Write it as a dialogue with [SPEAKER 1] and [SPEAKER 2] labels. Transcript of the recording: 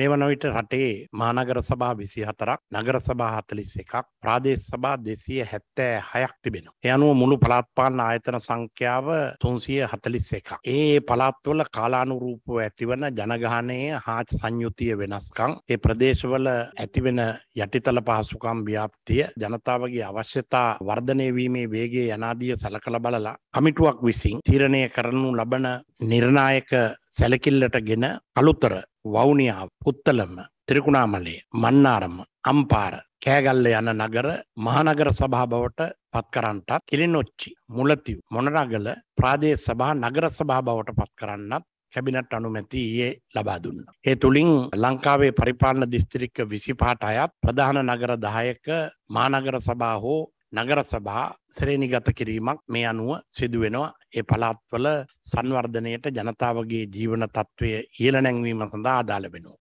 [SPEAKER 1] මේ වන විට රටේ මහනගර සභා විසි හතරක් නගර සභා හතලිස් එකක් ප්‍රාදේශ සභා දෙසිය හැත්තෑ හයක් තිබෙන. එයනුව මුළු පලාත්පාන්න ආයතන සංඛ්‍යාව තුන්සිය හතලිස් එකක්. ඒ පලාත්වල කාලානුරූපව ඇතිවන ජනගානය හා සංයුතිය වෙනස්කං ඒ ප්‍රදේශවල ඇතිවෙන යටිතල පහසුකම් ව්‍යාප්තිය ජනතාවගේ අවශ්‍යතා වර්ධනයවීමේ වේගේ යනාදිය සලකළ බලලා කමිටුවක් විසින් තීරණය කරනු ලබන නිර්ණායක සැලකිල්ලට ගෙන අලුතර වවුනියාව පුත්තලම තිරිකුණාමලේ මන්නාරම අම්පාර කෑගල්ල යන නගර මහනගර සභා බවට පත්කරන්නටත් කිලිනොච්චි මුලතිව් මොනරගල ප්‍රාදේශ සභා නගර සභා බවට පත්කරන්නත් කැබිනට් අනුමැති ඊයේ ලබා දුන්න. ඒ තුළින් ලංකාවේ පරිපාලන දිස්ත්‍රික්ක විසිපාට අයත් ප්‍රධාන නගර දායක මානගර සභා හෝ නගර සභා ශ්‍රේණිගත කිරීමක් මේ අනුව සිදුවෙනවා ඒ පළාත්වල සංවර්ධනයට ජනතාවගේ ජීවන තත්ත්වය ඉහළ නැංවීම සඳහා අදාළ වෙනවා.